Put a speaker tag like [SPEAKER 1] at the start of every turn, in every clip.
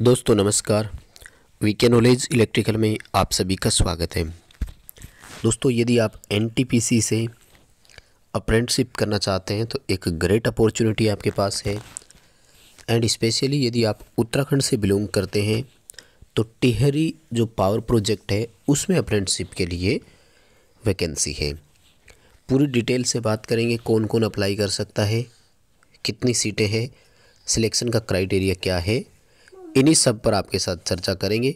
[SPEAKER 1] दोस्तों नमस्कार VK knowledge electrical में आप सभी का स्वागत है दोस्तों यदि आप एनटीपीसी से अप्रेंटशिप करना चाहते हैं तो एक ग्रेट अपॉर्चुनिटी आपके पास है एंड स्पेशली यदि आप उत्तराखंड से बिलोंग करते हैं तो टिहरी जो पावर प्रोजेक्ट है उसमें अप्रेंटशिप के लिए वैकेंसी है पूरी डिटेल से बात करेंगे कौन कौन अप्लाई कर सकता है कितनी सीटें हैं सिलेक्शन का क्राइटेरिया क्या है इन्हीं सब पर आपके साथ चर्चा करेंगे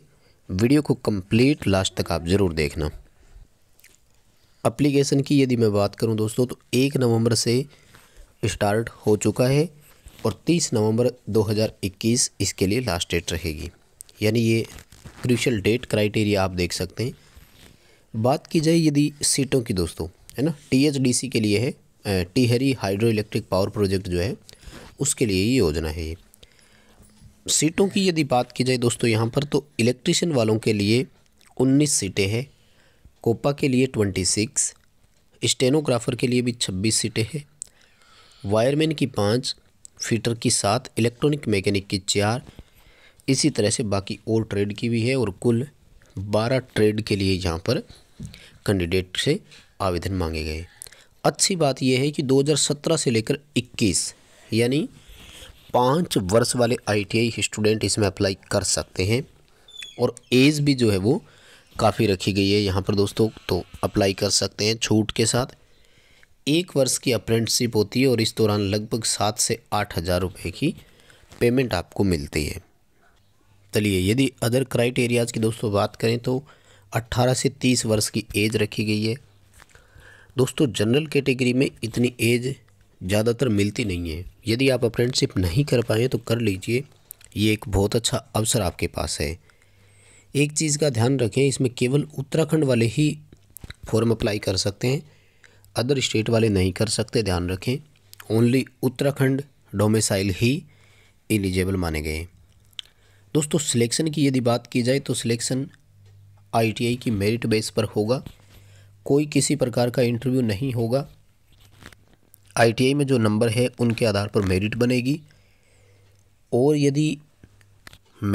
[SPEAKER 1] वीडियो को कंप्लीट लास्ट तक आप ज़रूर देखना अप्लीकेशन की यदि मैं बात करूं दोस्तों तो एक नवंबर से स्टार्ट हो चुका है और तीस नवंबर 2021 इसके लिए लास्ट डेट रहेगी यानी ये क्रूशल डेट क्राइटेरिया आप देख सकते हैं बात की जाए यदि सीटों की दोस्तों है ना टीएचडीसी के लिए है Tehri hydro electric power project जो है उसके लिए ये योजना है ये सीटों की यदि बात की जाए दोस्तों यहाँ पर तो इलेक्ट्रिशियन वालों के लिए उन्नीस सीटें हैं कोपा के लिए ट्वेंटी सिक्स स्टेनोग्राफर के लिए भी छब्बीस सीटें हैं वायरमैन की पाँच फीटर की सात इलेक्ट्रॉनिक मैकेनिक की चार इसी तरह से बाकी और ट्रेड की भी है और कुल बारह ट्रेड के लिए यहाँ पर कैंडिडेट से आवेदन मांगे गए अच्छी बात यह है कि 2017 से लेकर 21 यानी पाँच वर्ष वाले आईटीआई स्टूडेंट इसमें अप्लाई कर सकते हैं और एज भी जो है वो काफ़ी रखी गई है यहाँ पर दोस्तों तो अप्लाई कर सकते हैं छूट के साथ एक वर्ष की अप्रेंटशिप होती है और इस दौरान लगभग सात से आठ हज़ार रुपये की पेमेंट आपको मिलती है चलिए यदि अदर क्राइटेरियाज़ की दोस्तों बात करें तो अट्ठारह से तीस वर्ष की एज रखी गई है दोस्तों जनरल कैटेगरी में इतनी एज ज़्यादातर मिलती नहीं है यदि आप अप्रेंटशिप नहीं कर पाए तो कर लीजिए ये एक बहुत अच्छा अवसर आपके पास है एक चीज़ का ध्यान रखें इसमें केवल उत्तराखंड वाले ही फॉर्म अप्लाई कर सकते हैं अदर स्टेट वाले नहीं कर सकते ध्यान रखें ओनली उत्तराखंड डोमेसाइल ही एलिजिबल माने गए दोस्तों सिलेक्शन की यदि बात की जाए तो सिलेक्शन आईटीआई की मेरिट बेस पर होगा कोई किसी प्रकार का इंटरव्यू नहीं होगा आईटीआई में जो नंबर है उनके आधार पर मेरिट बनेगी और यदि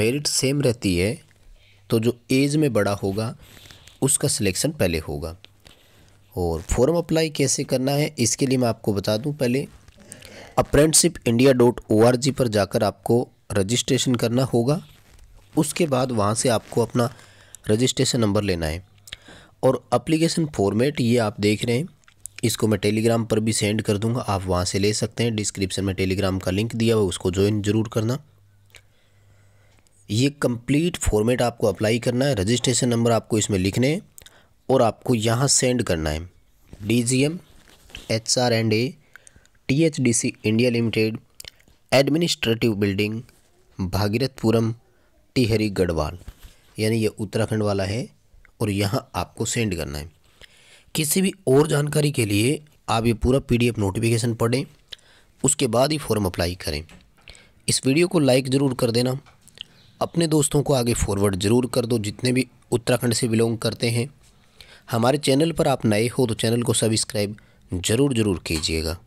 [SPEAKER 1] मेरिट सेम रहती है तो जो एज में बड़ा होगा उसका सिलेक्शन पहले होगा और फॉर्म अप्लाई कैसे करना है इसके लिए मैं आपको बता दूं पहले apprenticeship India dot O R G पर जाकर आपको रजिस्ट्रेशन करना होगा उसके बाद वहाँ से आपको अपना रजिस्ट्रेशन नंबर लेना है और अप्लीकेशन फॉर्मेट ये आप देख रहे हैं इसको मैं टेलीग्राम पर भी सेंड कर दूंगा आप वहाँ से ले सकते हैं डिस्क्रिप्शन में टेलीग्राम का लिंक दिया हुआ उसको ज्वाइन जरूर करना ये कंप्लीट फॉर्मेट आपको अप्लाई करना है रजिस्ट्रेशन नंबर आपको इसमें लिखने हैं और आपको यहाँ सेंड करना है D G M H R and A T H D C India limited administrative building Bhagirathpuram Tehri Garhwal यानी ये उत्तराखंड वाला है और यहाँ आपको सेंड करना है किसी भी और जानकारी के लिए आप ये पूरा पीडीएफ नोटिफिकेशन पढ़ें उसके बाद ही फॉर्म अप्लाई करें इस वीडियो को लाइक ज़रूर कर देना अपने दोस्तों को आगे फॉरवर्ड ज़रूर कर दो जितने भी उत्तराखंड से बिलोंग करते हैं हमारे चैनल पर आप नए हो तो चैनल को सब्सक्राइब ज़रूर ज़रूर कीजिएगा